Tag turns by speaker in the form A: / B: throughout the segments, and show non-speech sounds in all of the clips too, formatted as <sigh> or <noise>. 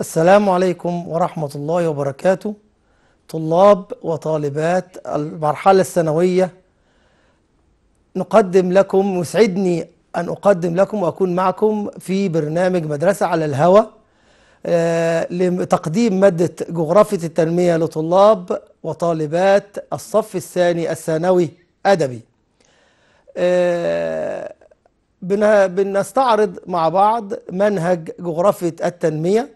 A: السلام عليكم ورحمة الله وبركاته طلاب وطالبات المرحلة الثانوية نقدم لكم يسعدني أن أقدم لكم وأكون معكم في برنامج مدرسة على الهوى آه، لتقديم مادة جغرافية التنمية لطلاب وطالبات الصف الثاني الثانوي أدبي آه، بنستعرض مع بعض منهج جغرافية التنمية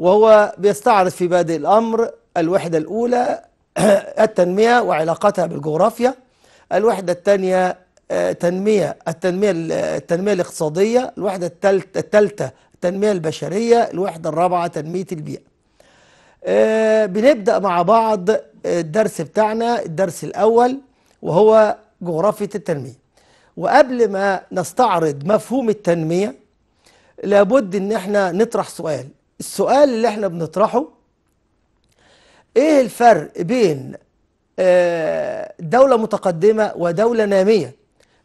A: وهو بيستعرض في بادئ الأمر الوحدة الأولى <clears throat> التنمية وعلاقتها بالجغرافيا الوحدة الثانية آه، تنمية التنمية التنمية الاقتصادية الوحدة الثالثة التنمية البشرية الوحدة الرابعة تنمية البيئة آه، بنبدأ مع بعض آه، الدرس بتاعنا الدرس الأول وهو جغرافية التنمية وقبل ما نستعرض مفهوم التنمية لابد ان احنا نطرح سؤال السؤال اللي احنا بنطرحه ايه الفرق بين آه، دولة متقدمة ودولة نامية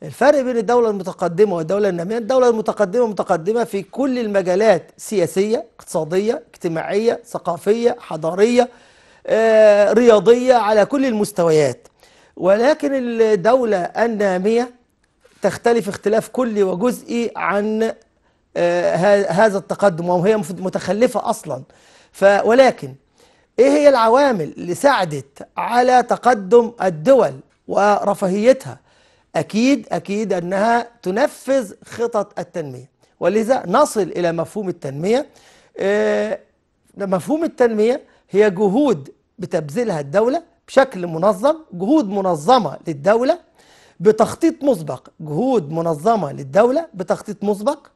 A: الفرق بين الدولة المتقدمة والدولة النامية الدولة المتقدمة متقدمة في كل المجالات سياسية اقتصادية اجتماعية ثقافية حضارية آه، رياضية على كل المستويات ولكن الدولة النامية تختلف اختلاف كلي وجزئي عن آه، هذا التقدم وهي متخلفة أصلا ولكن إيه هي العوامل اللي ساعدت على تقدم الدول ورفاهيتها أكيد أكيد أنها تنفذ خطط التنمية ولذا نصل إلى مفهوم التنمية آه، مفهوم التنمية هي جهود بتبذلها الدولة بشكل منظم جهود منظمة للدولة بتخطيط مسبق جهود منظمة للدولة بتخطيط مسبق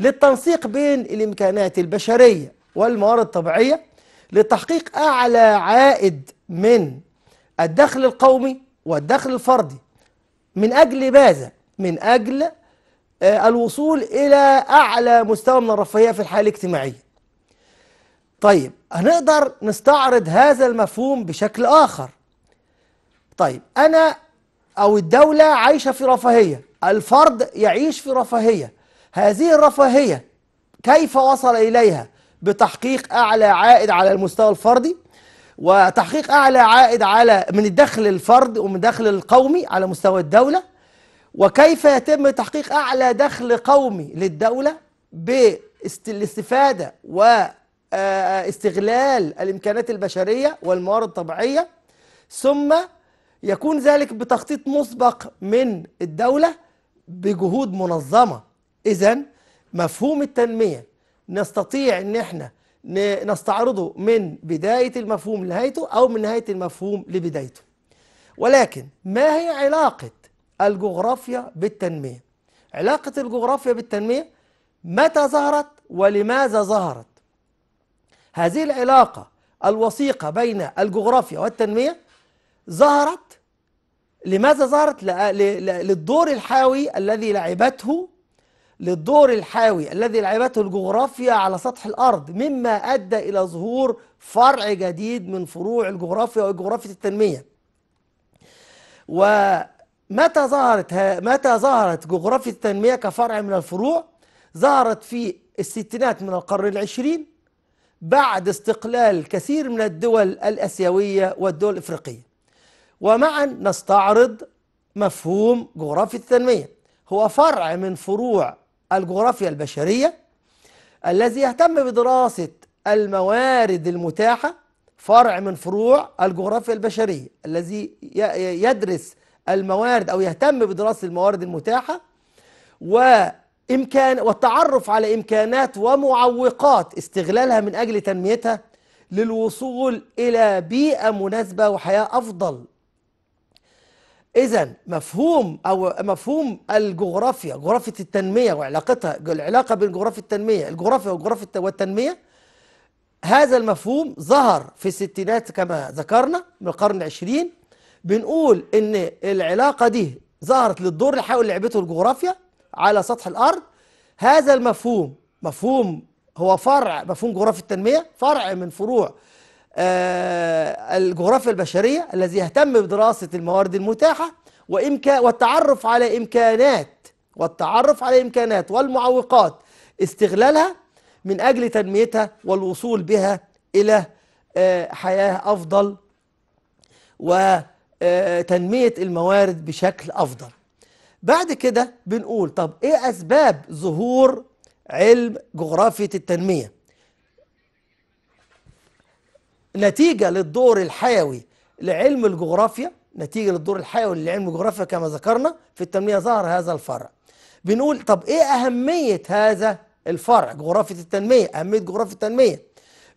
A: للتنسيق بين الإمكانات البشرية والموارد الطبيعية لتحقيق أعلى عائد من الدخل القومي والدخل الفردي من أجل ماذا؟ من أجل آه، الوصول إلى أعلى مستوى من الرفاهية في الحياة الاجتماعية طيب هنقدر نستعرض هذا المفهوم بشكل آخر طيب أنا أو الدولة عايشة في رفاهية الفرد يعيش في رفاهية هذه الرفاهية كيف وصل إليها بتحقيق أعلى عائد على المستوى الفردي وتحقيق أعلى عائد على من الدخل الفرد ومن الدخل القومي على مستوى الدولة وكيف يتم تحقيق أعلى دخل قومي للدولة بالاستفادة واستغلال آه، الإمكانات البشرية والموارد الطبيعية ثم يكون ذلك بتخطيط مسبق من الدولة بجهود منظمة إذا مفهوم التنمية نستطيع إن إحنا نستعرضه من بداية المفهوم لنهايته أو من نهاية المفهوم لبدايته ولكن ما هي علاقة الجغرافيا بالتنمية؟ علاقة الجغرافيا بالتنمية متى ظهرت ولماذا ظهرت؟ هذه العلاقة الوثيقة بين الجغرافيا والتنمية ظهرت لماذا ظهرت؟ للدور الحاوي الذي لعبته للدور الحاوي الذي لعبته الجغرافيا على سطح الأرض مما أدى إلى ظهور فرع جديد من فروع الجغرافيا وجغرافية التنمية ومتى ظهرت متى ظهرت جغرافية التنمية كفرع من الفروع ظهرت في الستينات من القرن العشرين بعد استقلال كثير من الدول الآسيوية والدول الإفريقية ومعا نستعرض مفهوم جغرافية التنمية هو فرع من فروع الجغرافيا البشرية الذي يهتم بدراسة الموارد المتاحة فرع من فروع الجغرافيا البشرية الذي يدرس الموارد أو يهتم بدراسة الموارد المتاحة وإمكان والتعرف على إمكانات ومعوقات استغلالها من أجل تنميتها للوصول إلى بيئة مناسبة وحياة أفضل اذا مفهوم او مفهوم الجغرافيا جغرافيا التنميه وعلاقتها العلاقه بين جغرافيا التنميه الجغرافيا والجغرافيا والتنميه هذا المفهوم ظهر في الستينات كما ذكرنا من القرن العشرين بنقول ان العلاقه دي ظهرت للدور اللي حاول لعبته الجغرافيا على سطح الارض هذا المفهوم مفهوم هو فرع مفهوم جغرافيا التنميه فرع من فروع آه، الجغرافيا البشرية الذي يهتم بدراسة الموارد المتاحة وإمكا والتعرف على إمكانات والتعرف على إمكانات والمعوقات استغلالها من أجل تنميتها والوصول بها إلى آه، حياة أفضل وتنمية آه، الموارد بشكل أفضل بعد كده بنقول طب إيه أسباب ظهور علم جغرافية التنمية نتيجة للدور الحيوي لعلم الجغرافيا نتيجة للدور الحيوي لعلم الجغرافيا كما ذكرنا في التنمية ظهر هذا الفرع بنقول طب ايه أهمية هذا الفرع جغرافية التنمية أهمية جغرافية التنمية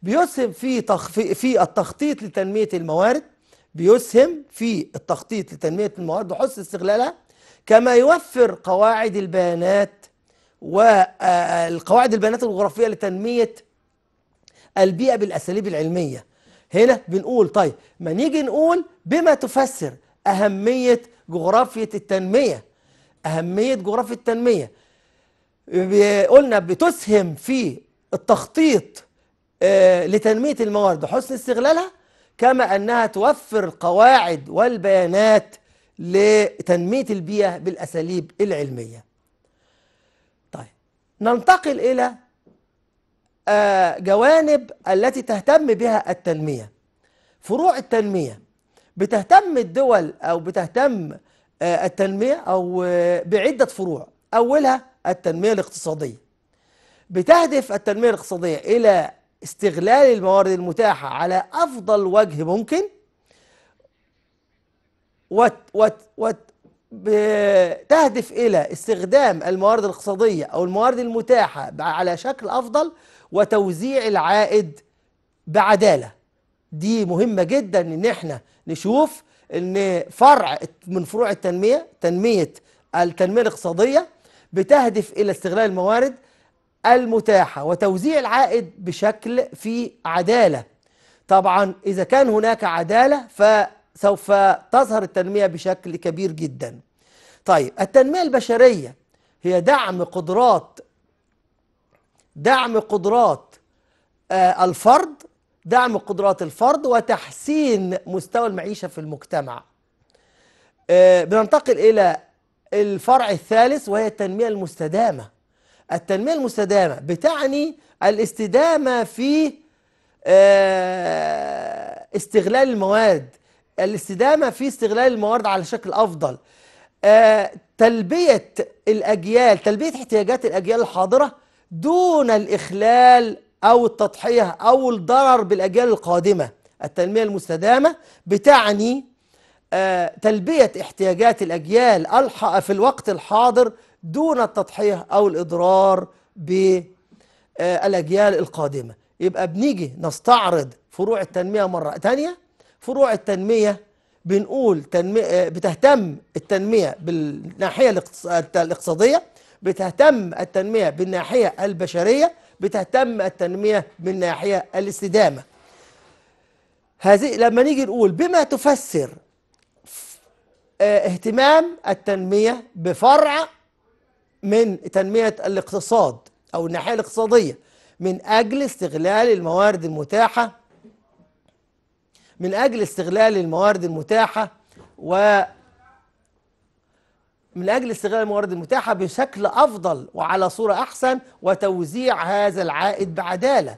A: بيسهم في تخف... في التخطيط لتنمية الموارد بيسهم في التخطيط لتنمية الموارد وحسن استغلالها كما يوفر قواعد البيانات والقواعد آه، آه، البيانات الجغرافية لتنمية البيئة بالأساليب العلمية هنا بنقول طيب ما نيجي نقول بما تفسر أهمية جغرافية التنمية أهمية جغرافية التنمية قلنا بتسهم في التخطيط آه، لتنمية الموارد وحسن استغلالها كما أنها توفر القواعد والبيانات لتنمية البيئة بالأساليب العلمية طيب ننتقل إلى جوانب التي تهتم بها التنمية فروع التنمية بتهتم الدول أو بتهتم آه، التنمية أو آه، بعدة فروع أولها التنمية الاقتصادية بتهدف التنمية الاقتصادية إلى استغلال الموارد المتاحة على أفضل وجه ممكن وت وت وت بتهدف إلى استخدام الموارد الاقتصادية أو الموارد المتاحة على شكل أفضل وتوزيع العائد بعدالة دي مهمة جدا ان احنا نشوف ان فرع من فروع التنمية تنمية التنمية الاقتصادية بتهدف الى استغلال الموارد المتاحة وتوزيع العائد بشكل في عدالة طبعا إذا كان هناك عدالة فسوف تظهر التنمية بشكل كبير جدا طيب التنمية البشرية هي دعم قدرات دعم قدرات آه، الفرد دعم قدرات الفرد وتحسين مستوى المعيشة في المجتمع آه، بننتقل إلى الفرع الثالث وهي التنمية المستدامة التنمية المستدامة بتعني الاستدامة في آه، استغلال المواد الاستدامة في استغلال الموارد على شكل أفضل تلبية الأجيال تلبية احتياجات الأجيال الحاضرة دون الإخلال أو التضحية أو الضرر بالأجيال القادمة التنمية المستدامة بتعني آه، تلبية احتياجات الأجيال في الوقت الحاضر دون التضحية أو الإضرار بالأجيال آه، القادمة يبقى بنيجي نستعرض فروع التنمية مرة تانية فروع التنمية بنقول تنمية آه، بتهتم التنمية بالناحية الاقتصادية بتهتم التنمية بالناحية البشرية بتهتم التنمية بالناحية الاستدامة هذه لما نيجي نقول بما تفسر آه، اهتمام التنمية بفرع من تنمية الاقتصاد أو الناحية الاقتصادية من أجل استغلال الموارد المتاحة من أجل استغلال الموارد المتاحة و من أجل استغلال الموارد المتاحة بشكل أفضل وعلى صورة أحسن وتوزيع هذا العائد بعدالة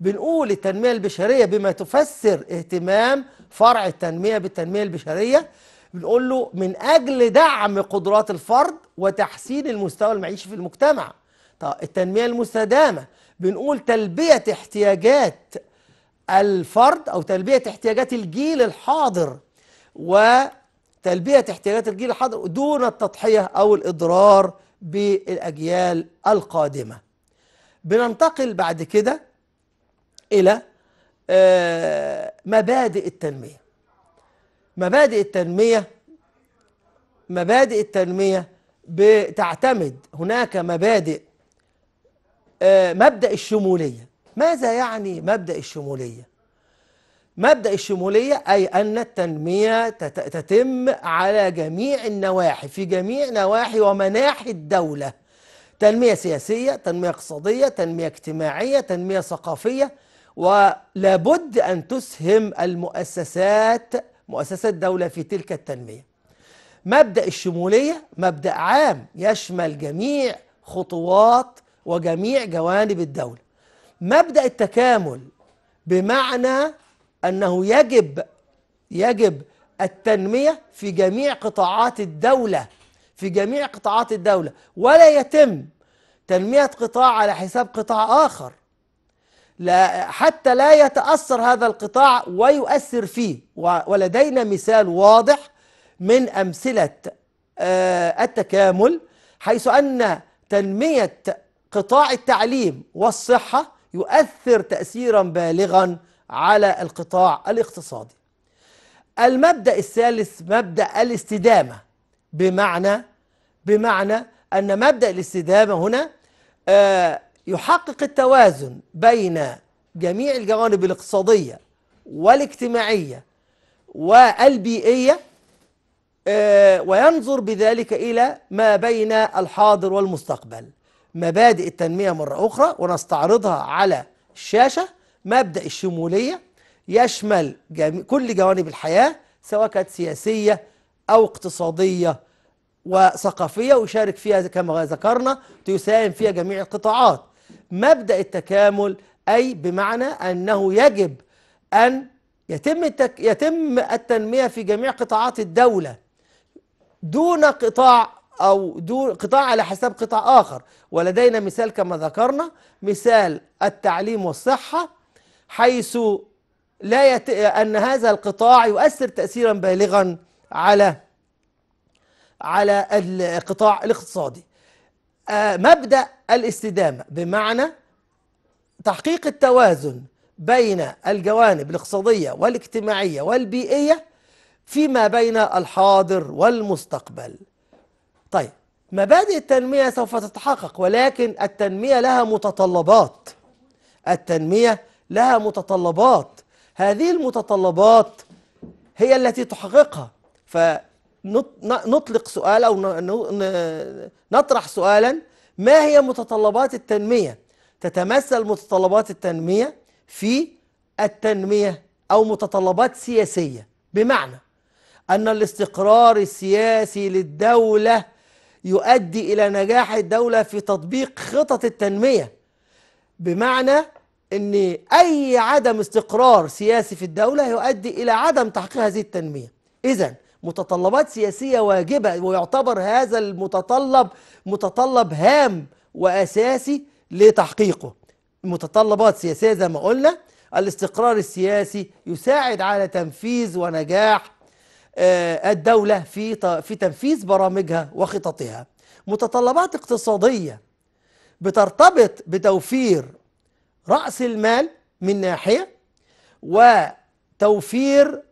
A: بنقول التنمية البشرية بما تفسر اهتمام فرع التنمية بالتنمية البشرية بنقول له من أجل دعم قدرات الفرد وتحسين المستوى المعيشي في المجتمع طيب التنمية المستدامة بنقول تلبية احتياجات الفرد أو تلبية احتياجات الجيل الحاضر و تلبية احتياجات الجيل الحاضر دون التضحية أو الإضرار بالأجيال القادمة بننتقل بعد كده إلى آه، مبادئ التنمية مبادئ التنمية مبادئ التنمية بتعتمد هناك مبادئ آه، مبدأ الشمولية ماذا يعني مبدأ الشمولية؟ مبدأ الشمولية أي أن التنمية تتم على جميع النواحي في جميع نواحي ومناحي الدولة تنمية سياسية، تنمية اقتصادية، تنمية اجتماعية، تنمية ثقافية ولابد أن تسهم المؤسسات مؤسسات الدولة في تلك التنمية مبدأ الشمولية مبدأ عام يشمل جميع خطوات وجميع جوانب الدولة مبدأ التكامل بمعنى أنه يجب يجب التنمية في جميع قطاعات الدولة في جميع قطاعات الدولة ولا يتم تنمية قطاع على حساب قطاع آخر لا حتى لا يتأثر هذا القطاع ويؤثر فيه ولدينا مثال واضح من أمثلة آه، التكامل حيث أن تنمية قطاع التعليم والصحة يؤثر تأثيرا بالغا على القطاع الاقتصادي المبدأ الثالث مبدأ الاستدامة بمعنى بمعنى أن مبدأ الاستدامة هنا آه، يحقق التوازن بين جميع الجوانب الاقتصادية والاجتماعية والبيئية آه، وينظر بذلك إلى ما بين الحاضر والمستقبل مبادئ التنمية مرة أخرى ونستعرضها على الشاشة مبدأ الشمولية يشمل جميع كل جوانب الحياة سواء كانت سياسية أو اقتصادية وثقافية ويشارك فيها كما ذكرنا تساهم فيها جميع القطاعات مبدأ التكامل أي بمعنى أنه يجب أن يتم التك... يتم التنمية في جميع قطاعات الدولة دون قطاع أو دون قطاع على حساب قطاع آخر ولدينا مثال كما ذكرنا مثال التعليم والصحة حيث لا يت... أن هذا القطاع يؤثر تأثيرا بالغا على على القطاع الاقتصادي آه، مبدأ الاستدامة بمعنى تحقيق التوازن بين الجوانب الاقتصادية والاجتماعية والبيئية فيما بين الحاضر والمستقبل طيب مبادئ التنمية سوف تتحقق ولكن التنمية لها متطلبات التنمية لها متطلبات هذه المتطلبات هي التي تحققها فنطلق سؤال أو نطرح سؤالا ما هي متطلبات التنمية تتمثل متطلبات التنمية في التنمية أو متطلبات سياسية بمعنى أن الاستقرار السياسي للدولة يؤدي إلى نجاح الدولة في تطبيق خطط التنمية بمعنى ان اي عدم استقرار سياسي في الدولة يؤدي الى عدم تحقيق هذه التنمية اذا متطلبات سياسية واجبة ويعتبر هذا المتطلب متطلب هام واساسي لتحقيقه متطلبات سياسية زي ما قلنا الاستقرار السياسي يساعد على تنفيذ ونجاح آه، الدولة في في تنفيذ برامجها وخططها متطلبات اقتصادية بترتبط بتوفير رأس المال من ناحية وتوفير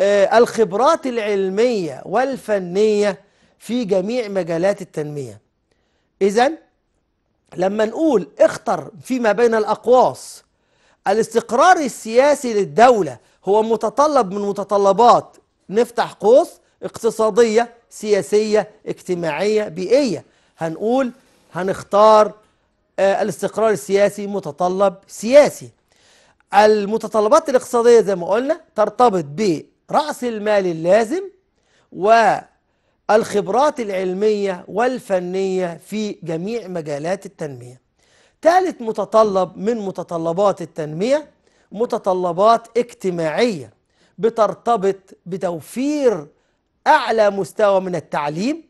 A: آه، الخبرات العلمية والفنية في جميع مجالات التنمية إذا لما نقول اختر فيما بين الأقواس الاستقرار السياسي للدولة هو متطلب من متطلبات نفتح قوس اقتصادية سياسية اجتماعية بيئية هنقول هنختار آه، الاستقرار السياسي متطلب سياسي المتطلبات الاقتصادية زي ما قلنا ترتبط برأس المال اللازم والخبرات العلمية والفنية في جميع مجالات التنمية ثالث متطلب من متطلبات التنمية متطلبات اجتماعية بترتبط بتوفير أعلى مستوى من التعليم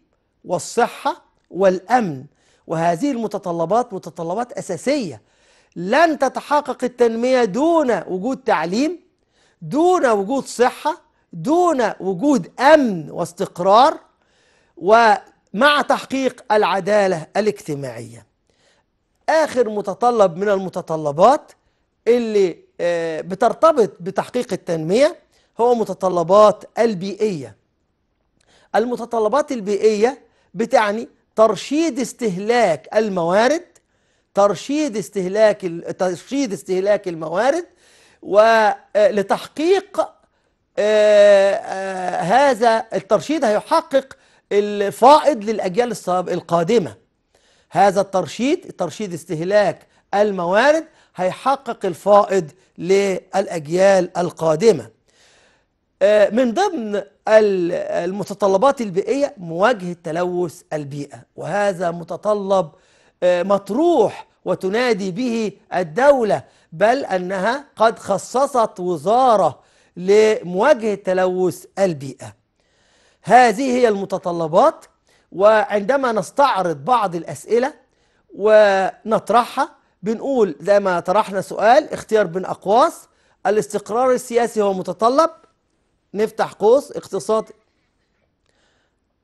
A: والصحة والأمن وهذه المتطلبات متطلبات أساسية لن تتحقق التنمية دون وجود تعليم دون وجود صحة دون وجود أمن واستقرار ومع تحقيق العدالة الاجتماعية آخر متطلب من المتطلبات اللي آه، بترتبط بتحقيق التنمية هو متطلبات البيئية المتطلبات البيئية بتعني ترشيد استهلاك الموارد ترشيد استهلاك ترشيد استهلاك الموارد ولتحقيق آه، آه، آه، هذا الترشيد هيحقق الفائض للأجيال القادمة هذا الترشيد ترشيد استهلاك الموارد هيحقق الفائض للأجيال القادمة آه، من ضمن المتطلبات البيئية مواجهة تلوث البيئة وهذا متطلب آه، مطروح وتنادي به الدولة بل أنها قد خصصت وزارة لمواجهة تلوث البيئة هذه هي المتطلبات وعندما نستعرض بعض الأسئلة ونطرحها بنقول زي ما طرحنا سؤال اختيار بين أقواس الاستقرار السياسي هو متطلب نفتح قوس اقتصاد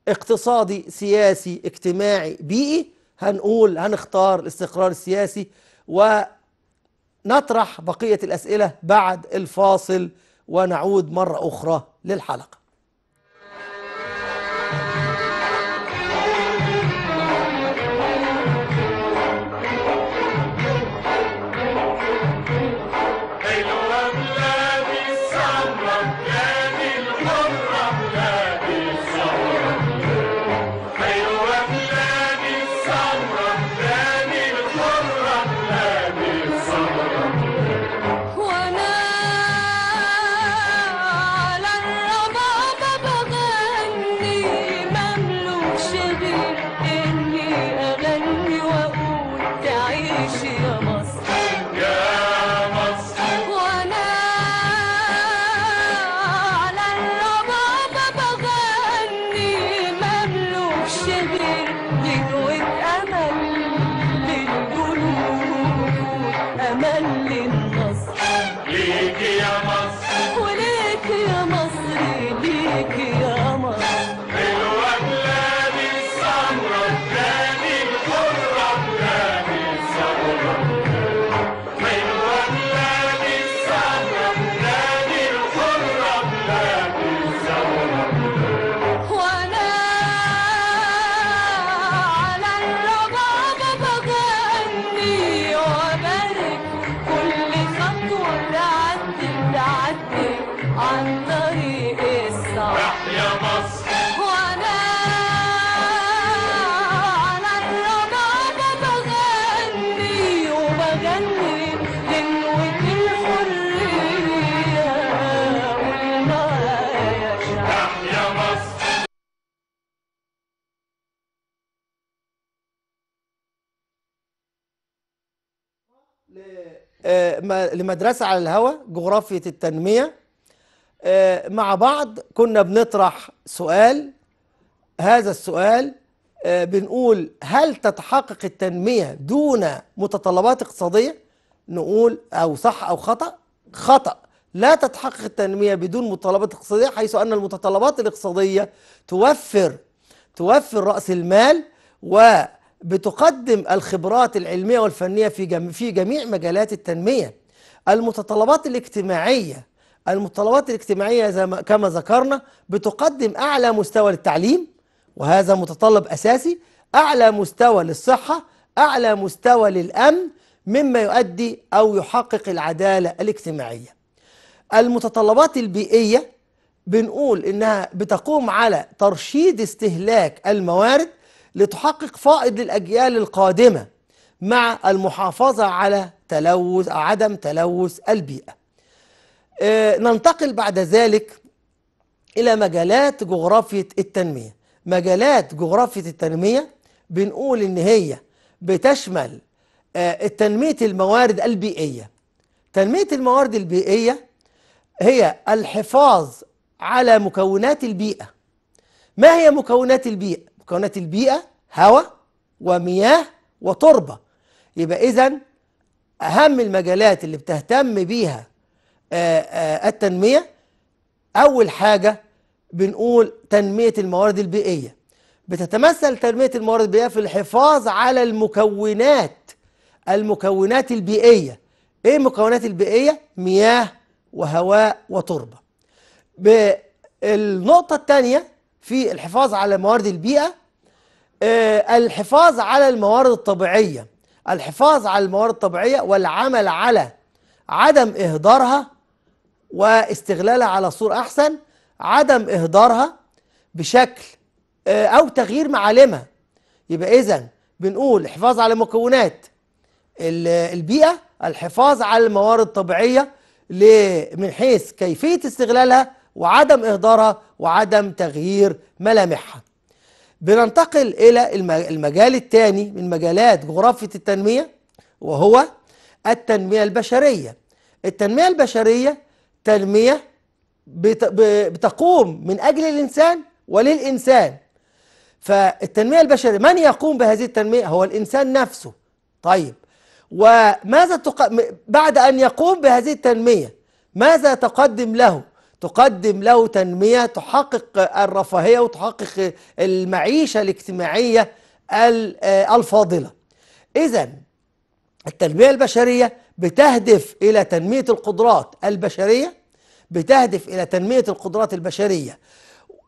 A: اقتصادي سياسي اجتماعي بيئي هنقول هنختار الاستقرار السياسي ونطرح بقية الأسئلة بعد الفاصل ونعود مرة أخرى للحلقة عن طريق يا مصر وانا على الرمادة بغني وبغني الحرية مصر لمدرسة على الهوى جغرافية التنمية آه، مع بعض كنا بنطرح سؤال هذا السؤال آه، بنقول هل تتحقق التنمية دون متطلبات اقتصادية نقول أو صح أو خطأ خطأ لا تتحقق التنمية بدون متطلبات اقتصادية حيث أن المتطلبات الاقتصادية توفر توفر رأس المال وبتقدم الخبرات العلمية والفنية في في جميع مجالات التنمية المتطلبات الاجتماعية المتطلبات الاجتماعية كما ذكرنا بتقدم أعلى مستوى للتعليم وهذا متطلب أساسي أعلى مستوى للصحة أعلى مستوى للأمن مما يؤدي أو يحقق العدالة الاجتماعية المتطلبات البيئية بنقول إنها بتقوم على ترشيد استهلاك الموارد لتحقق فائض للأجيال القادمة مع المحافظة على تلوث عدم تلوث البيئة آه، ننتقل بعد ذلك إلى مجالات جغرافية التنمية مجالات جغرافية التنمية بنقول إن هي بتشمل آه، تنمية الموارد البيئية تنمية الموارد البيئية هي الحفاظ على مكونات البيئة ما هي مكونات البيئة؟ مكونات البيئة هواء ومياه وتربة يبقى إذا أهم المجالات اللي بتهتم بيها آه، آه، التنمية أول حاجة بنقول تنمية الموارد البيئية بتتمثل تنمية الموارد البيئية في الحفاظ على المكونات المكونات البيئية إيه المكونات البيئية؟ مياه وهواء وتربة النقطة الثانية في الحفاظ على موارد البيئة آه، الحفاظ على الموارد الطبيعية الحفاظ على الموارد الطبيعية والعمل على عدم إهدارها واستغلالها على صور احسن عدم اهدارها بشكل آه، او تغيير معالمها يبقى اذا بنقول الحفاظ على مكونات البيئه الحفاظ على الموارد الطبيعيه من حيث كيفيه استغلالها وعدم اهدارها وعدم تغيير ملامحها بننتقل الى المجال الثاني من مجالات جغرافيه التنميه وهو التنميه البشريه التنميه البشريه تنمية بتقوم من أجل الإنسان وللإنسان فالتنمية البشرية من يقوم بهذه التنمية هو الإنسان نفسه طيب وماذا تق... بعد أن يقوم بهذه التنمية ماذا تقدم له تقدم له تنمية تحقق الرفاهية وتحقق المعيشة الاجتماعية آه، الفاضلة إذا التنمية البشرية بتهدف الى تنميه القدرات البشريه بتهدف الى تنميه القدرات البشريه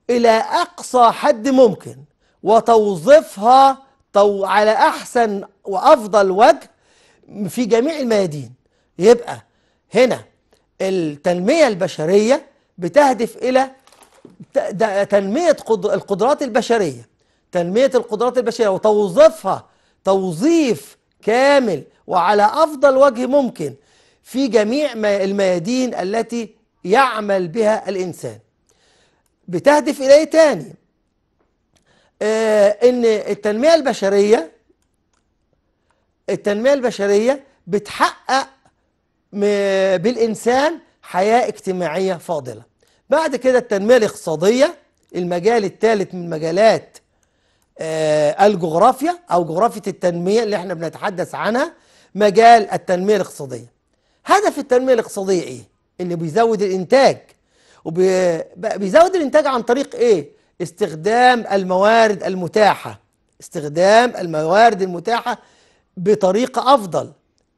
A: الى اقصى حد ممكن وتوظيفها طو على احسن وافضل وجه في جميع الميادين يبقى هنا التنميه البشريه بتهدف الى تنميه القدرات البشريه تنميه القدرات البشريه وتوظيفها توظيف كامل وعلى أفضل وجه ممكن في جميع الميادين التي يعمل بها الإنسان بتهدف إليه تاني آه، إن التنمية البشرية التنمية البشرية بتحقق بالإنسان حياة اجتماعية فاضلة بعد كده التنمية الاقتصادية المجال الثالث من مجالات آه، الجغرافيا أو جغرافية التنمية اللي احنا بنتحدث عنها مجال التنمية الاقتصادية هدف التنمية الاقتصادية ايه؟ اللي بيزود الانتاج وبيزود الانتاج عن طريق ايه؟ استخدام الموارد المتاحة استخدام الموارد المتاحة بطريقة افضل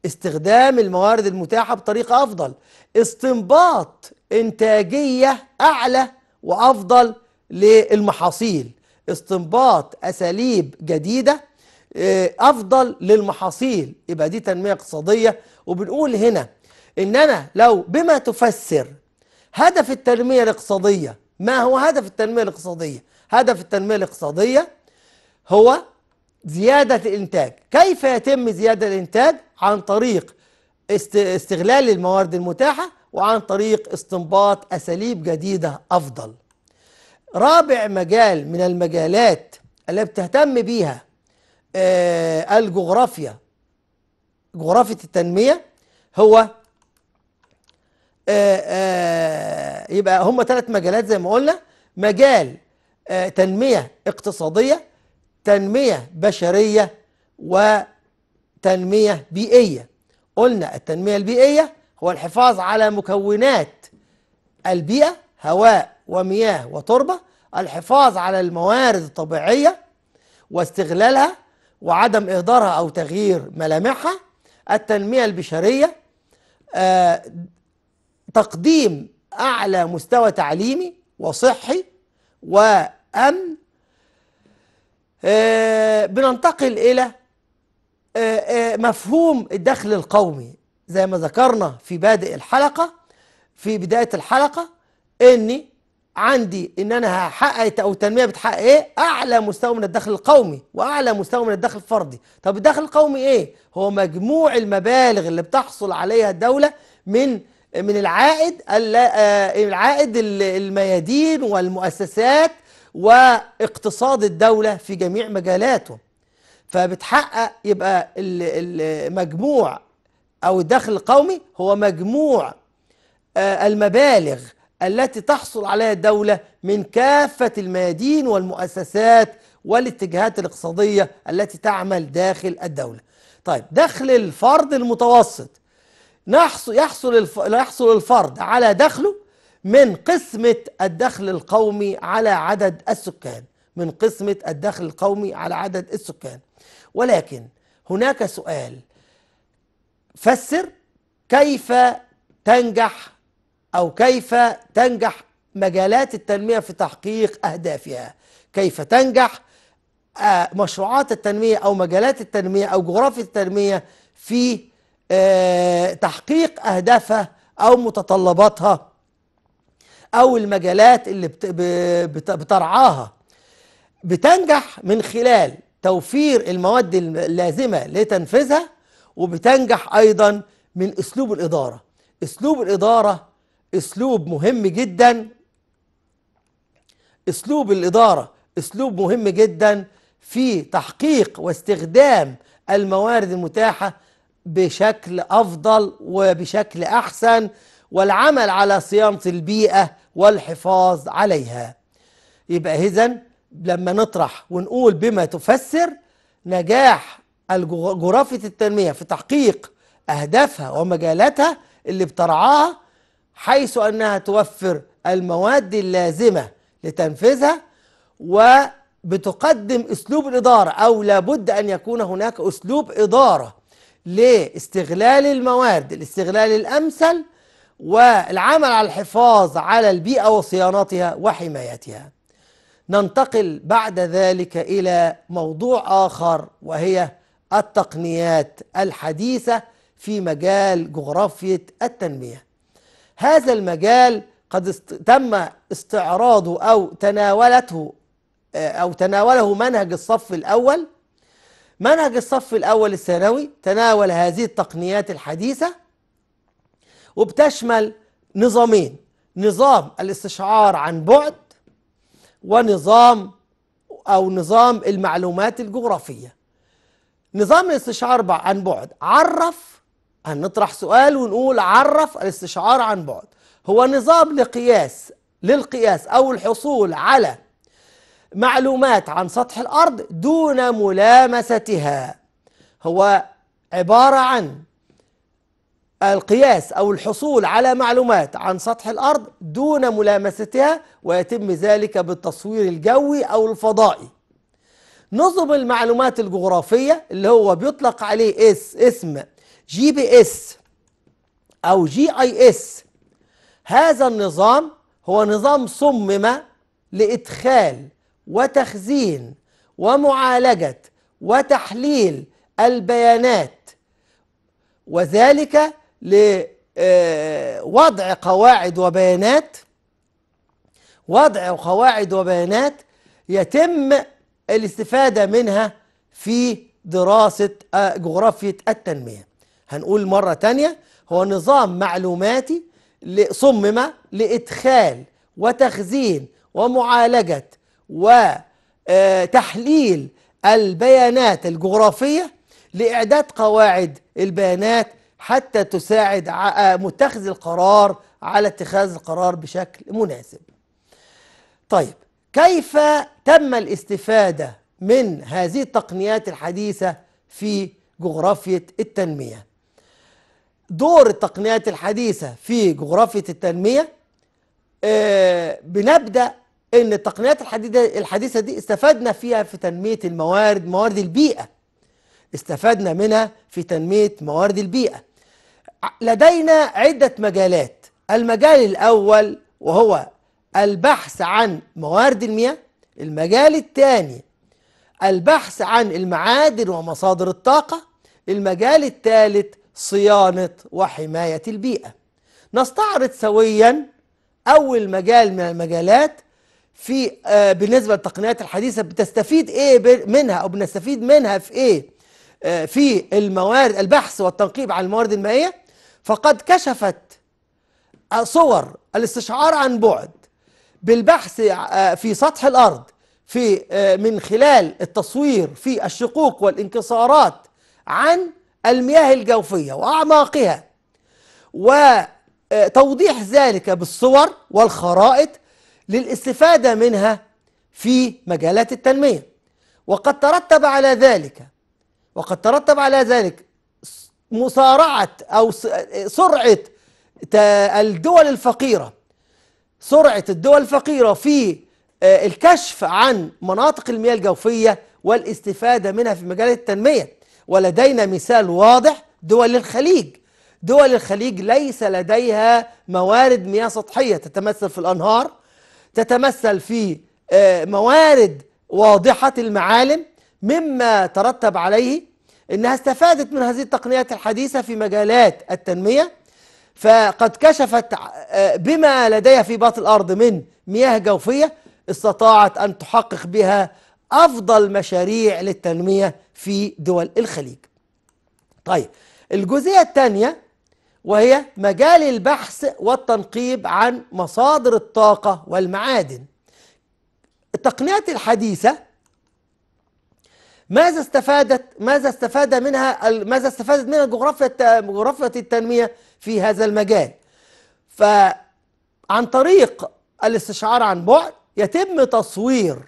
A: استخدام الموارد المتاحة بطريقة افضل استنباط انتاجية اعلى وافضل للمحاصيل استنباط اساليب جديده آه، افضل للمحاصيل يبقى دي تنميه اقتصاديه وبنقول هنا ان انا لو بما تفسر هدف التنميه الاقتصاديه ما هو هدف التنميه الاقتصاديه هدف التنميه الاقتصاديه هو زياده الانتاج كيف يتم زياده الانتاج عن طريق استغلال الموارد المتاحه وعن طريق استنباط اساليب جديده افضل رابع مجال من المجالات اللي بتهتم بيها آه، الجغرافيا جغرافية التنمية هو آه، آه، يبقى هم ثلاث مجالات زي ما قلنا مجال تنمية اقتصادية تنمية بشرية وتنمية بيئية قلنا التنمية البيئية هو الحفاظ على مكونات البيئة هواء ومياه وتربة الحفاظ على الموارد الطبيعية واستغلالها وعدم إهدارها أو تغيير ملامحها التنمية البشرية آه، تقديم أعلى مستوى تعليمي وصحي وأمن آه، بننتقل إلى آه، مفهوم الدخل القومي زي ما ذكرنا في بادئ الحلقة في بداية الحلقة أن عندي ان انا هحقق او التنميه بتحقق ايه اعلى مستوى من الدخل القومي واعلى مستوى من الدخل الفردي طب الدخل القومي ايه هو مجموع المبالغ اللي بتحصل عليها الدوله من من العائد آه، العائد الميادين والمؤسسات واقتصاد الدوله في جميع مجالاته فبتحقق يبقى المجموع او الدخل القومي هو مجموع آه، المبالغ التي تحصل عليها الدولة من كافة الميادين والمؤسسات والاتجاهات الاقتصادية التي تعمل داخل الدولة طيب دخل الفرد المتوسط نحصل يحصل يحصل الفرد على دخله من قسمة الدخل القومي على عدد السكان من قسمة الدخل القومي على عدد السكان ولكن هناك سؤال فسر كيف تنجح أو كيف تنجح مجالات التنمية في تحقيق أهدافها كيف تنجح آه، مشروعات التنمية أو مجالات التنمية أو جغرافية التنمية في آه، تحقيق أهدافها أو متطلباتها أو المجالات اللي بترعاها بتنجح من خلال توفير المواد اللازمة لتنفيذها وبتنجح أيضا من أسلوب الإدارة أسلوب الإدارة اسلوب مهم جدا اسلوب الاداره اسلوب مهم جدا في تحقيق واستخدام الموارد المتاحه بشكل افضل وبشكل احسن والعمل على صيانه البيئه والحفاظ عليها يبقى اذا لما نطرح ونقول بما تفسر نجاح جغرافيه التنميه في تحقيق اهدافها ومجالاتها اللي بترعاها حيث أنها توفر المواد اللازمة لتنفيذها وبتقدم أسلوب الإدارة أو لابد أن يكون هناك أسلوب إدارة لاستغلال الموارد الاستغلال الأمثل والعمل على الحفاظ على البيئة وصيانتها وحمايتها ننتقل بعد ذلك إلى موضوع آخر وهي التقنيات الحديثة في مجال جغرافية التنمية هذا المجال قد است... تم استعراضه أو تناولته آه، أو تناوله منهج الصف الأول منهج الصف الأول الثانوي تناول هذه التقنيات الحديثة وبتشمل نظامين نظام الاستشعار عن بعد ونظام أو نظام المعلومات الجغرافية نظام الاستشعار عن بعد عرف هنطرح سؤال ونقول عرف الاستشعار عن بعد هو نظام لقياس للقياس أو الحصول على معلومات عن سطح الأرض دون ملامستها هو عبارة عن القياس أو الحصول على معلومات عن سطح الأرض دون ملامستها ويتم ذلك بالتصوير الجوي أو الفضائي نظم المعلومات الجغرافية اللي هو بيطلق عليه اس اسم جي بي اس أو جي آي اس هذا النظام هو نظام صمم لإدخال وتخزين ومعالجة وتحليل البيانات وذلك لوضع آه، قواعد وبيانات وضع قواعد وبيانات يتم الاستفادة منها في دراسة آه، جغرافية التنمية هنقول مرة تانية هو نظام معلوماتي صمم لإدخال وتخزين ومعالجة وتحليل البيانات الجغرافية لإعداد قواعد البيانات حتى تساعد متخذ القرار على اتخاذ القرار بشكل مناسب طيب كيف تم الاستفادة من هذه التقنيات الحديثة في جغرافية التنمية دور التقنيات الحديثة في جغرافية التنمية آه، بنبدأ ان التقنيات الحديثة دي استفدنا فيها في تنمية الموارد موارد البيئة استفدنا منها في تنمية موارد البيئة لدينا عدة مجالات المجال الأول وهو البحث عن موارد المياه المجال الثاني البحث عن المعادن ومصادر الطاقة المجال الثالث صيانة وحماية البيئة نستعرض سويا أول مجال من المجالات في آه، بالنسبة للتقنيات الحديثة بتستفيد إيه منها أو بنستفيد منها في إيه آه، في الموارد البحث والتنقيب عن الموارد المائية فقد كشفت آه، صور الاستشعار عن بعد بالبحث في سطح الأرض في من خلال التصوير في الشقوق والانكسارات عن المياه الجوفية وأعماقها وتوضيح ذلك بالصور والخرائط للاستفادة منها في مجالات التنمية وقد ترتب على ذلك وقد ترتب على ذلك مصارعة أو سرعة الدول الفقيرة سرعة الدول الفقيرة في آه، الكشف عن مناطق المياه الجوفية والاستفادة منها في مجال التنمية ولدينا مثال واضح دول الخليج دول الخليج ليس لديها موارد مياه سطحية تتمثل في الأنهار تتمثل في آه، موارد واضحة المعالم مما ترتب عليه أنها استفادت من هذه التقنيات الحديثة في مجالات التنمية فقد كشفت آه، بما لديها في باطن الأرض من مياه جوفية استطاعت أن تحقق بها أفضل مشاريع للتنمية في دول الخليج طيب الجزئية الثانية وهي مجال البحث والتنقيب عن مصادر الطاقة والمعادن التقنيات الحديثة ماذا استفادت ماذا استفاد منها ماذا استفادت منها جغرافيا جغرافيا التنمية في هذا المجال فعن طريق الاستشعار عن بعد يتم تصوير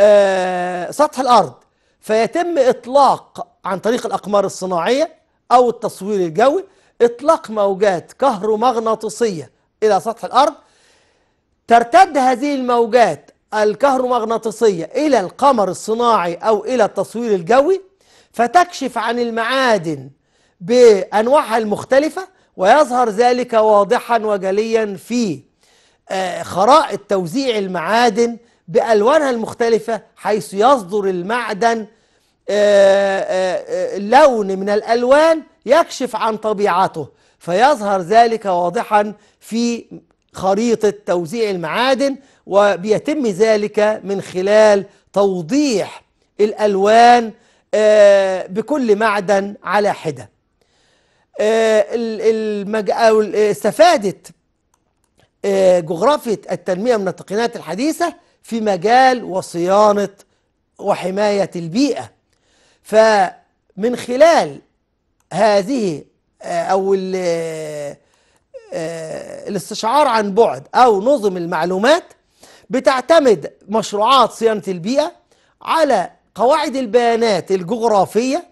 A: آه، سطح الأرض فيتم إطلاق عن طريق الأقمار الصناعية أو التصوير الجوي إطلاق موجات كهرومغناطيسية إلى سطح الأرض ترتد هذه الموجات الكهرومغناطيسية إلى القمر الصناعي أو إلى التصوير الجوي فتكشف عن المعادن بأنواعها المختلفة ويظهر ذلك واضحا وجليا في آه، خرائط توزيع المعادن بألوانها المختلفة حيث يصدر المعدن لون من الألوان يكشف عن طبيعته فيظهر ذلك واضحا في خريطة توزيع المعادن وبيتم ذلك من خلال توضيح الألوان آه، بكل معدن على حدة آه، استفادت آه، جغرافية التنمية من التقنيات الحديثة في مجال وصيانة وحماية البيئة فمن خلال هذه آه، أو آه، آه، الاستشعار عن بعد أو نظم المعلومات بتعتمد مشروعات صيانة البيئة على قواعد البيانات الجغرافية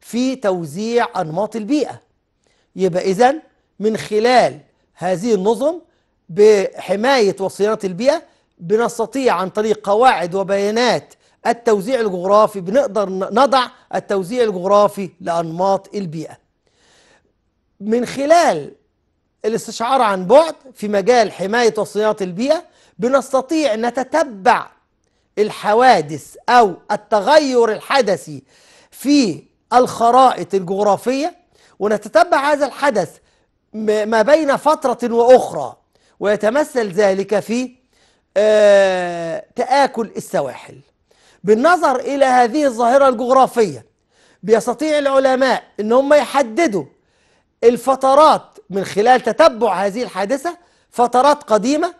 A: في توزيع أنماط البيئة يبقى إذا من خلال هذه النظم بحماية وصيانة البيئة بنستطيع عن طريق قواعد وبيانات التوزيع الجغرافي بنقدر نضع التوزيع الجغرافي لأنماط البيئة من خلال الاستشعار عن بعد في مجال حماية وصيانة البيئة بنستطيع نتتبع الحوادث أو التغير الحدثي في الخرائط الجغرافية ونتتبع هذا الحدث ما بين فترة وأخرى ويتمثل ذلك في آه، تآكل السواحل بالنظر إلى هذه الظاهرة الجغرافية بيستطيع العلماء أن هم يحددوا الفترات من خلال تتبع هذه الحادثة فترات قديمة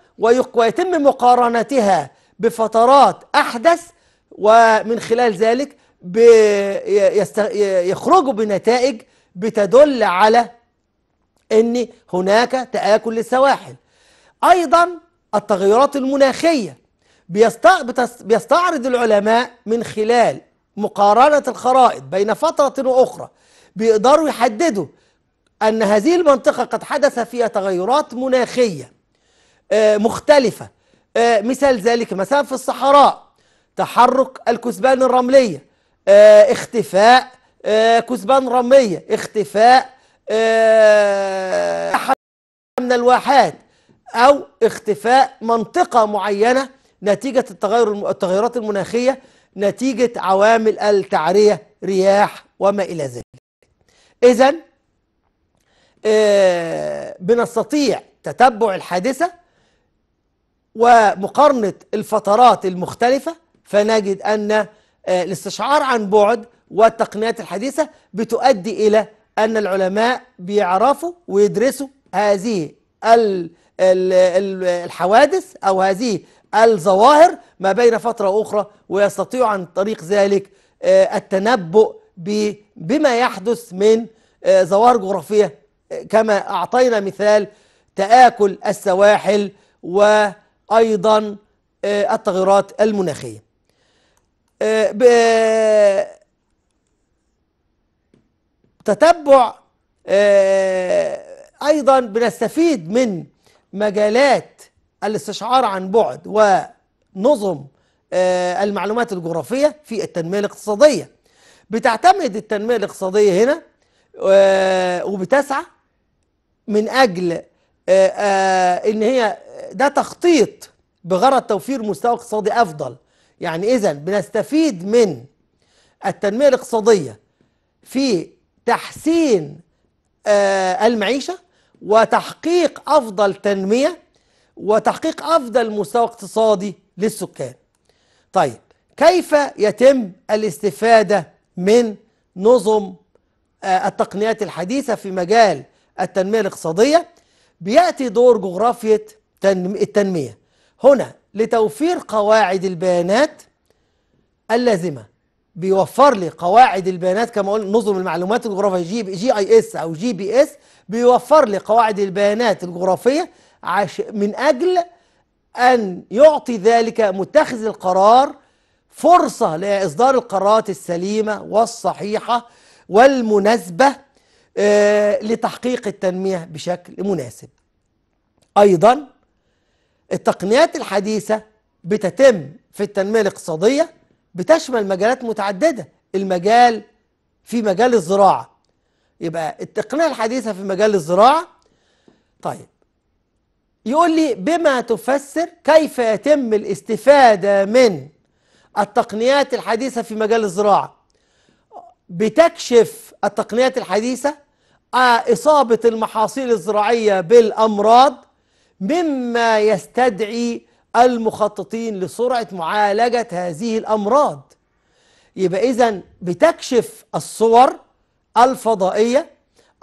A: ويتم مقارنتها بفترات أحدث ومن خلال ذلك يخرجوا بنتائج بتدل على أن هناك تآكل للسواحل أيضا التغيرات المناخية بيستعرض العلماء من خلال مقارنة الخرائط بين فترة وأخرى بيقدروا يحددوا أن هذه المنطقة قد حدث فيها تغيرات مناخية آه، مختلفة آه، مثال ذلك مثلا في الصحراء تحرك الكثبان الرملية آه، اختفاء كثبان رملية اختفاء من الواحات أو اختفاء منطقة معينة نتيجة التغير التغيرات المناخية نتيجة عوامل التعرية رياح وما إلى ذلك إذا آه، بنستطيع تتبع الحادثة ومقارنة الفترات المختلفة فنجد أن آه، الاستشعار عن بعد والتقنيات الحديثة بتؤدي إلى أن العلماء بيعرفوا ويدرسوا هذه الحوادث أو هذه الظواهر ما بين فترة أخرى ويستطيع عن طريق ذلك آه، التنبؤ بما يحدث من آه، ظواهر جغرافية كما أعطينا مثال تآكل السواحل وأيضا آه، التغيرات المناخية تتبع أيضا بنستفيد من مجالات الاستشعار عن بعد ونظم آه، المعلومات الجغرافية في التنمية الاقتصادية بتعتمد التنمية الاقتصادية هنا آه، وبتسعى من أجل آه، إن هي ده تخطيط بغرض توفير مستوى اقتصادي أفضل يعني إذا بنستفيد من التنمية الاقتصادية في تحسين المعيشة وتحقيق أفضل تنمية وتحقيق أفضل مستوى اقتصادي للسكان طيب كيف يتم الاستفادة من نظم آه، التقنيات الحديثة في مجال التنمية الاقتصادية بيأتي دور جغرافية التنمية هنا لتوفير قواعد البيانات اللازمة بيوفر لي قواعد البيانات كما قلنا نظم المعلومات الجغرافية جي, جي اي اس او جي بي اس بيوفر لي قواعد البيانات الجغرافية عش من أجل أن يعطي ذلك متخذ القرار فرصة لإصدار القرارات السليمة والصحيحة والمناسبة آه، لتحقيق التنمية بشكل مناسب أيضا التقنيات الحديثة بتتم في التنمية الاقتصادية بتشمل مجالات متعددة المجال في مجال الزراعة يبقى التقنية الحديثة في مجال الزراعة طيب يقول لي بما تفسر كيف يتم الاستفادة من التقنيات الحديثة في مجال الزراعة بتكشف التقنيات الحديثة آه، إصابة المحاصيل الزراعية بالأمراض مما يستدعي المخططين لسرعة معالجة هذه الأمراض يبقى إذا بتكشف الصور الفضائية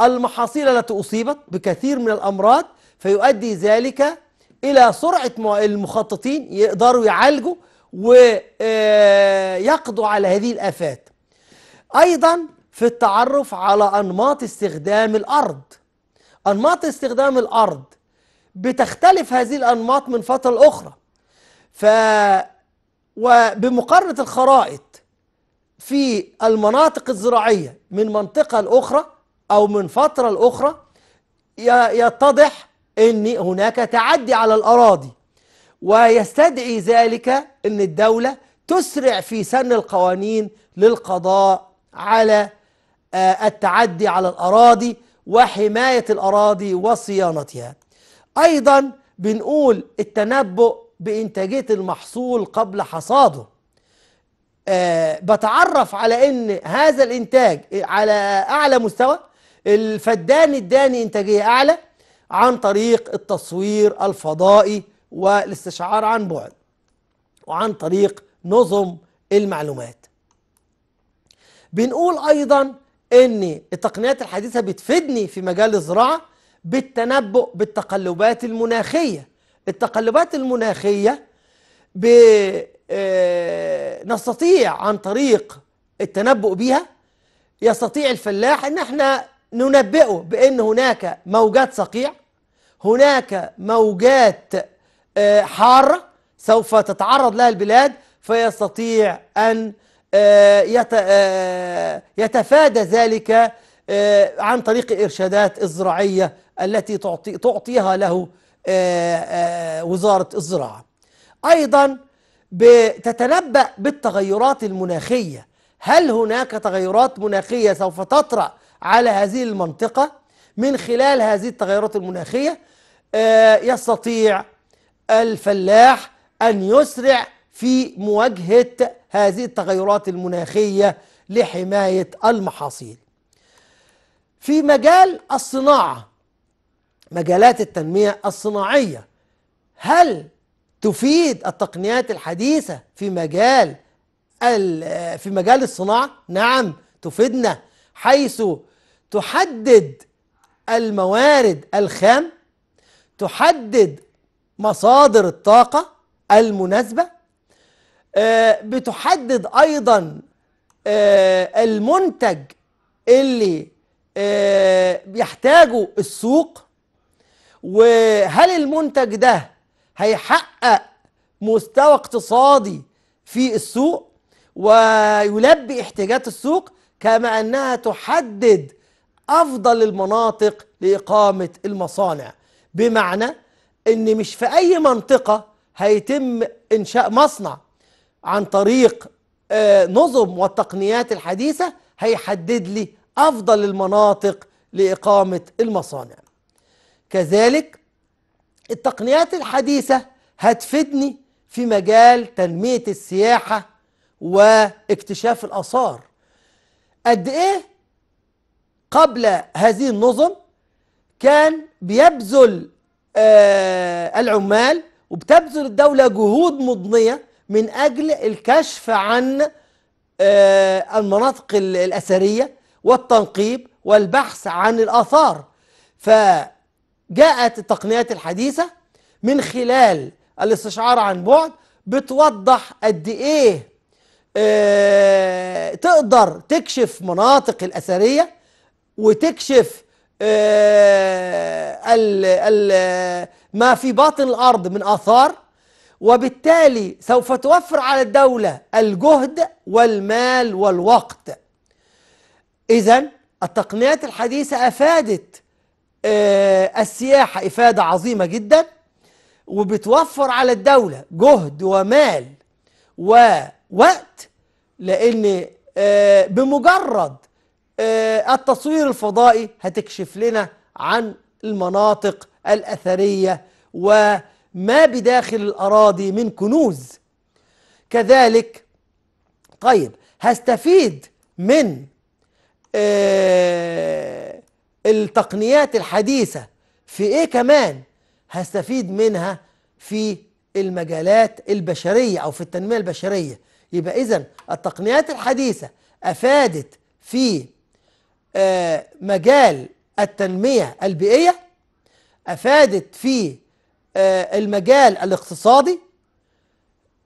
A: المحاصيل التي أصيبت بكثير من الأمراض فيؤدي ذلك إلى سرعة المخططين يقدروا يعالجوا ويقضوا آه، على هذه الآفات أيضا في التعرف على أنماط استخدام الأرض أنماط استخدام الأرض بتختلف هذه الأنماط من فترة لأخرى ف وبمقارنة الخرائط في المناطق الزراعية من منطقة لأخرى أو من فترة لأخرى يتضح ان هناك تعدي على الاراضي ويستدعي ذلك ان الدوله تسرع في سن القوانين للقضاء على آه، التعدي على الاراضي وحمايه الاراضي وصيانتها ايضا بنقول التنبؤ بانتاجيه المحصول قبل حصاده آه، بتعرف على ان هذا الانتاج على اعلى مستوى الفدان الداني انتاجيه اعلى عن طريق التصوير الفضائي والاستشعار عن بعد وعن طريق نظم المعلومات بنقول ايضا ان التقنيات الحديثه بتفيدني في مجال الزراعه بالتنبؤ بالتقلبات المناخيه التقلبات المناخيه ب آه، نستطيع عن طريق التنبؤ بها يستطيع الفلاح ان احنا ننبئه بأن هناك موجات صقيع هناك موجات آه، حارة سوف تتعرض لها البلاد فيستطيع أن آه، آه، يتفادى ذلك عن طريق الإرشادات الزراعية التي تعطي تعطيها له وزارة الزراعة أيضا تتنبأ بالتغيرات المناخية هل هناك تغيرات مناخية سوف تطرأ على هذه المنطقة من خلال هذه التغيرات المناخية آه، يستطيع الفلاح أن يسرع في مواجهة هذه التغيرات المناخية لحماية المحاصيل في مجال الصناعة مجالات التنمية الصناعية هل تفيد التقنيات الحديثة في مجال في مجال الصناعة؟ نعم تفيدنا حيث تحدد الموارد الخام تحدد مصادر الطاقة المناسبة آه، بتحدد أيضا آه، المنتج اللي آه، بيحتاجه السوق وهل المنتج ده هيحقق مستوى اقتصادي في السوق ويلبي احتياجات السوق كما أنها تحدد أفضل المناطق لإقامة المصانع بمعنى أن مش في أي منطقة هيتم إنشاء مصنع عن طريق آه، نظم والتقنيات الحديثة هيحدد لي أفضل المناطق لإقامة المصانع كذلك التقنيات الحديثة هتفيدني في مجال تنمية السياحة واكتشاف الآثار قد إيه قبل هذه النظم كان بيبذل آه العمال وبتبذل الدولة جهود مضنية من أجل الكشف عن آه المناطق الأثرية والتنقيب والبحث عن الآثار فجاءت التقنيات الحديثة من خلال الاستشعار عن بعد بتوضح قد إيه آه، تقدر تكشف مناطق الأثرية وتكشف آه، ال ال ما في باطن الأرض من آثار وبالتالي سوف توفر على الدولة الجهد والمال والوقت إذا التقنيات الحديثة أفادت آه، السياحة إفادة عظيمة جدا وبتوفر على الدولة جهد ومال و وقت لأن آه، بمجرد آه، التصوير الفضائي هتكشف لنا عن المناطق الأثرية وما بداخل الأراضي من كنوز كذلك طيب هستفيد من آه، التقنيات الحديثة في إيه كمان هستفيد منها في المجالات البشرية أو في التنمية البشرية يبقى إذا التقنيات الحديثة أفادت في آه، مجال التنمية البيئية أفادت في آه، المجال الاقتصادي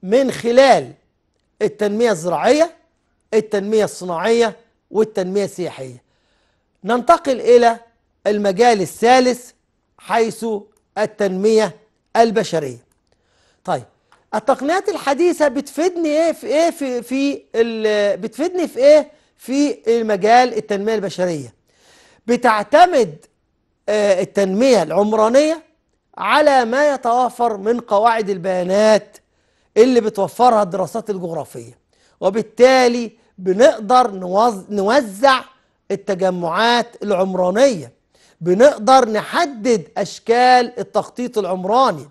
A: من خلال التنمية الزراعية التنمية الصناعية والتنمية السياحية ننتقل إلى المجال الثالث حيث التنمية البشرية طيب التقنيات الحديثه بتفيدني ايه في ايه في في بتفيدني في ايه في مجال التنميه البشريه بتعتمد آه، التنميه العمرانيه على ما يتوافر من قواعد البيانات اللي بتوفرها الدراسات الجغرافيه وبالتالي بنقدر نوزع التجمعات العمرانيه بنقدر نحدد اشكال التخطيط العمراني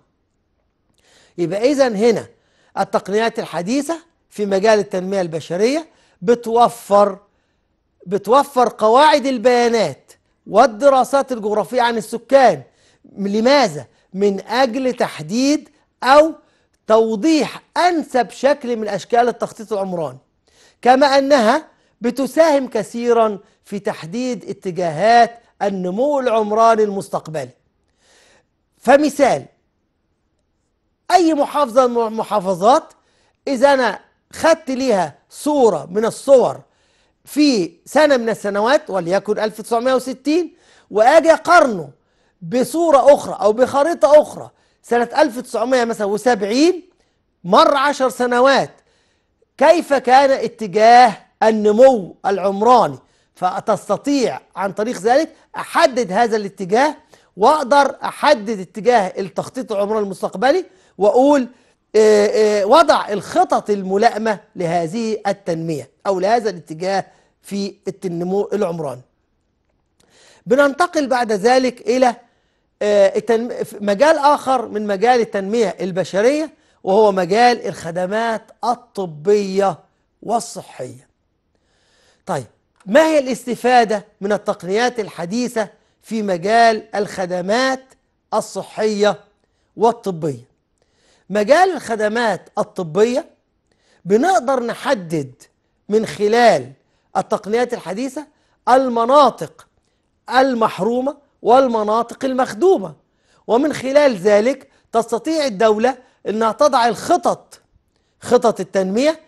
A: يبقى إذا هنا التقنيات الحديثة في مجال التنمية البشرية بتوفر بتوفر قواعد البيانات والدراسات الجغرافية عن السكان لماذا؟ من أجل تحديد أو توضيح أنسب شكل من أشكال التخطيط العمراني كما أنها بتساهم كثيرا في تحديد اتجاهات النمو العمراني المستقبلي فمثال أي محافظة من المحافظات إذا أنا خدت ليها صورة من الصور في سنة من السنوات وليكن 1960 وأجي أقارنه بصورة أخرى أو بخريطة أخرى سنة 1970 مر عشر سنوات كيف كان اتجاه النمو العمراني فتستطيع عن طريق ذلك أحدد هذا الاتجاه وأقدر أحدد اتجاه التخطيط العمراني المستقبلي واقول آه، آه، وضع الخطط الملائمه لهذه التنميه او لهذا الاتجاه في النمو العمراني بننتقل بعد ذلك الى آه، مجال اخر من مجال التنميه البشريه وهو مجال الخدمات الطبيه والصحيه طيب ما هي الاستفاده من التقنيات الحديثه في مجال الخدمات الصحيه والطبيه مجال الخدمات الطبية بنقدر نحدد من خلال التقنيات الحديثة المناطق المحرومة والمناطق المخدومة ومن خلال ذلك تستطيع الدولة أنها تضع الخطط خطط التنمية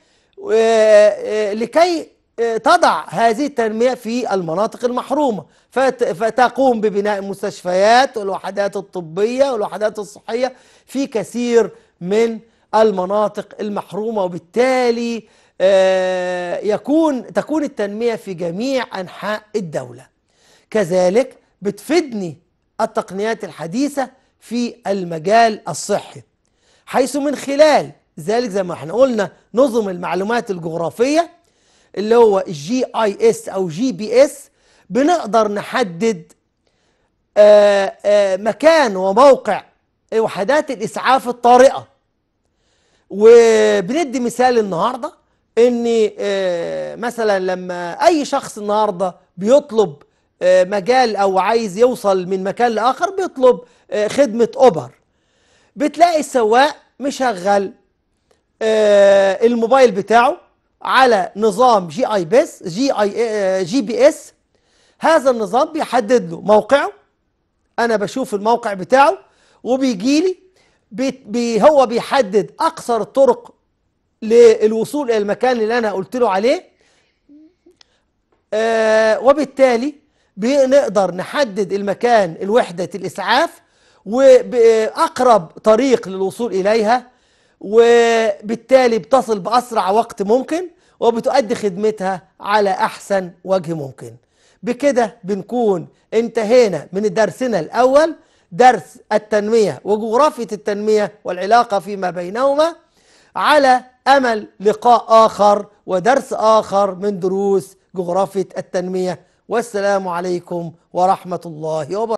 A: آه، آه، لكي آه، تضع هذه التنمية في المناطق المحرومة فتقوم ببناء مستشفيات والوحدات الطبية والوحدات الصحية في كثير من المناطق المحرومة وبالتالي آه، يكون تكون التنمية في جميع أنحاء الدولة كذلك بتفيدني التقنيات الحديثة في المجال الصحي حيث من خلال ذلك زي ما احنا قلنا نظم المعلومات الجغرافية اللي هو الجي اي اس او جي بي اس بنقدر نحدد آه، آه، مكان وموقع وحدات الاسعاف الطارئه وبندي مثال النهارده ان آه، مثلا لما اي شخص النهارده بيطلب آه، مجال او عايز يوصل من مكان لاخر بيطلب آه، خدمه اوبر بتلاقي السواق مشغل الموبايل بتاعه على نظام جي اي بيس جي اي جي بي اس هذا النظام بيحدد له موقعه انا بشوف الموقع بتاعه وبيجي لي بي, هو بيحدد اقصر الطرق للوصول الى المكان اللي انا قلت له عليه آه، وبالتالي بنقدر نحدد المكان الوحده الاسعاف واقرب طريق للوصول اليها وبالتالي بتصل باسرع وقت ممكن وبتؤدي خدمتها على احسن وجه ممكن بكده بنكون انتهينا من درسنا الاول درس التنمية وجغرافية التنمية والعلاقة فيما بينهما على أمل لقاء آخر ودرس آخر من دروس جغرافية التنمية والسلام عليكم ورحمة الله وبركاته